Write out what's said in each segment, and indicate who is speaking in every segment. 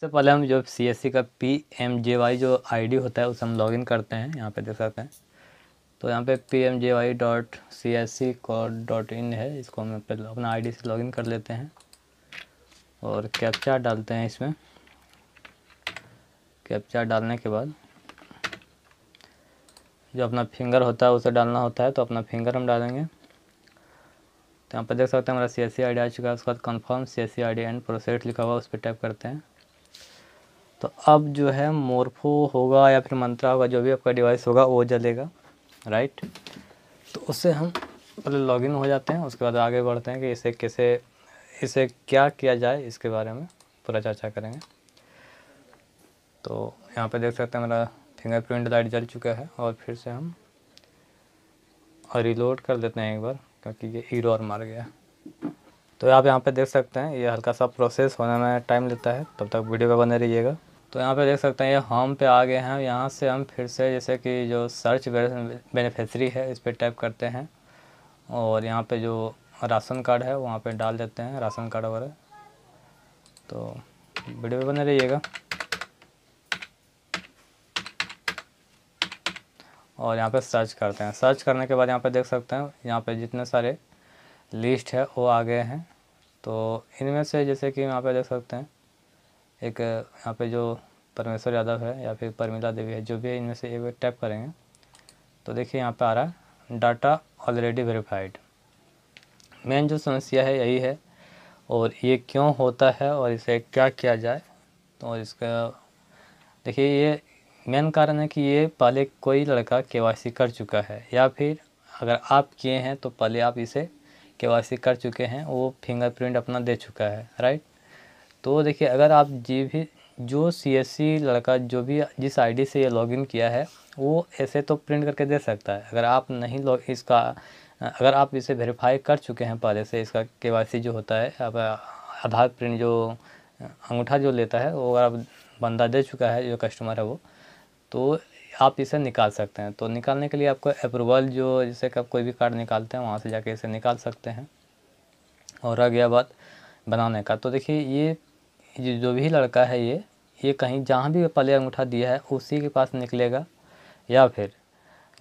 Speaker 1: सबसे पहले हम जो सी एस सी का पी एम जे वाई जो आई डी होता है उसे हम लॉगिन करते हैं यहाँ पे देख सकते हैं तो यहाँ पे P M J Y dot C S C dot in है इसको हम अपना आई डी से लॉगिन कर लेते हैं और कैप्चा डालते हैं इसमें कैप्चा डालने के बाद जो अपना फिंगर होता है उसे डालना होता है तो अपना फिंगर हम डालेंगे तो यहाँ पर देख सकते हैं हमारा सी एस सी आई डी आ चुका है उसके बाद confirm C S C I D and process लिखा हुआ उस पर टाइप करते हैं तो अब जो है मोरफो होगा या फिर मंत्रा होगा जो भी आपका डिवाइस होगा वो जलेगा राइट तो उससे हम पहले लॉगिन हो जाते हैं उसके बाद आगे बढ़ते हैं कि इसे कैसे इसे क्या किया जाए इसके बारे में पूरा चर्चा करेंगे तो यहाँ पे देख सकते हैं मेरा फिंगरप्रिंट लाइट जल चुका है और फिर से हम रिलोड कर देते हैं एक बार क्योंकि ये और मार गया तो आप यहाँ पे देख सकते हैं ये हल्का सा प्रोसेस होने में टाइम लेता है तब तक वीडियो पर बने रहिएगा तो यहाँ पे देख सकते हैं ये होम पे आ गए हैं यहाँ से हम फिर से जैसे कि जो सर्च बेनिफिशरी है इस पर टाइप करते हैं और यहाँ पे जो राशन कार्ड है वहाँ पे डाल देते हैं राशन कार्ड वगैरह तो वीडियो बने रहिएगा और यहाँ पे सर्च करते हैं सर्च करने के बाद यहाँ पे देख सकते हैं यहाँ पे जितने सारे लिस्ट है वो आ गए हैं तो इनमें से जैसे कि यहाँ पे देख सकते हैं एक यहाँ पे जो परमेश्वर यादव है या फिर परमिला देवी है जो भी है इनमें से एक टैप करेंगे तो देखिए यहाँ पे आ रहा है डाटा ऑलरेडी वेरीफाइड मेन जो समस्या है यही है और ये क्यों होता है और इसे क्या किया जाए तो और इसका देखिए ये मेन कारण है कि ये पहले कोई लड़का के कर चुका है या फिर अगर आप किए हैं तो पहले आप इसे के कर चुके हैं वो फिंगरप्रिंट अपना दे चुका है राइट तो देखिए अगर आप जी भी जो सी लड़का जो भी जिस आईडी से ये लॉगिन किया है वो ऐसे तो प्रिंट करके दे सकता है अगर आप नहीं लॉग इसका अगर आप इसे वेरीफाई कर चुके हैं पहले से इसका के जो होता है अब आधार प्रिंट जो अंगूठा जो लेता है वो अगर आप बंदा दे चुका है जो कस्टमर है वो तो आप इसे निकाल सकते हैं तो निकालने के लिए आपको अप्रूवल जो जैसे कि आप कोई भी कार्ड निकालते हैं वहाँ से जाके इसे निकाल सकते हैं और रह गया बात बनाने का तो देखिए ये जो भी लड़का है ये ये कहीं जहाँ भी पहले अंगूठा दिया है उसी के पास निकलेगा या फिर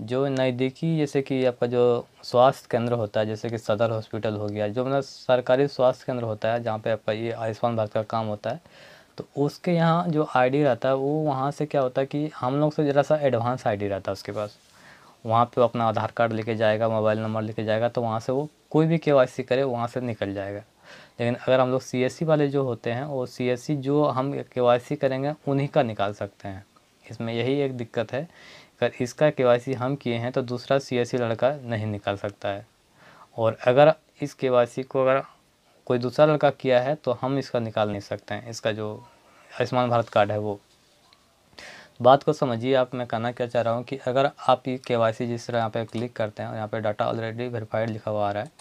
Speaker 1: जो नज़दीकी जैसे कि आपका जो स्वास्थ्य केंद्र होता है जैसे कि सदर हॉस्पिटल हो गया जो मतलब सरकारी स्वास्थ्य केंद्र होता है जहाँ पे आपका ये आयुष्मान भारत का काम होता है तो उसके यहाँ जो आईडी रहता है वो वहाँ से क्या होता है कि हम लोग से ज़रा सा एडवांस आईडी रहता है उसके पास वहाँ पे अपना आधार कार्ड लेके जाएगा मोबाइल नंबर लेके जाएगा तो वहाँ से वो कोई भी के करे वहाँ से निकल जाएगा लेकिन अगर हम लोग सी e वाले जो होते हैं वो सी e जो हम के करेंगे उन्हीं का निकाल सकते हैं इसमें यही एक दिक्कत है अगर इसका के हम किए हैं तो दूसरा सी e लड़का नहीं निकाल सकता है और अगर इस के को अगर कोई दूसरा लड़का किया है तो हम इसका निकाल नहीं सकते हैं इसका जो आयुष्मान भारत कार्ड है वो बात को समझिए आप मैं कहना क्या चाह रहा हूँ कि अगर आप ये के वाई सी जिस तरह यहाँ पे क्लिक करते हैं और यहाँ पे डाटा ऑलरेडी वेरीफाइड लिखा हुआ आ रहा है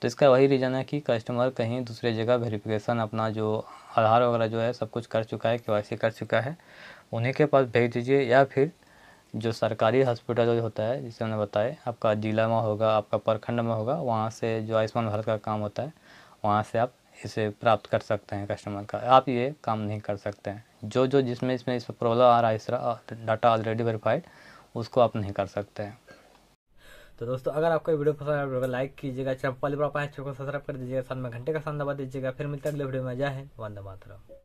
Speaker 1: तो इसका वही रीज़न है कि कस्टमर कहीं दूसरे जगह वेरिफिकेशन अपना जो आधार वगैरह जो है सब कुछ कर चुका है के कर चुका है उन्हीं के पास भेज दीजिए या फिर जो सरकारी हॉस्पिटल जो होता है जिसे हमने बताया आपका जिला में होगा आपका प्रखंड में होगा वहाँ से जो आयुष्मान भारत का काम होता है वहाँ से आप इसे प्राप्त कर सकते हैं कस्टमर का आप ये काम नहीं कर सकते हैं जो जो जिसमें इसमें पर प्रॉब्लम आ रहा है इस डाटा ऑलरेडी वेरीफाइड उसको आप नहीं कर सकते हैं तो दोस्तों अगर आपको वीडियो पसंद आया आए लाइक कीजिएगा चैनल पर पाए चैनल को सब्सक्राइब कर दीजिएगा साथ में घंटे का साथ दबा दीजिएगा फिर मिलते हैं अगले वीडियो में जय जाए वंदे मातरम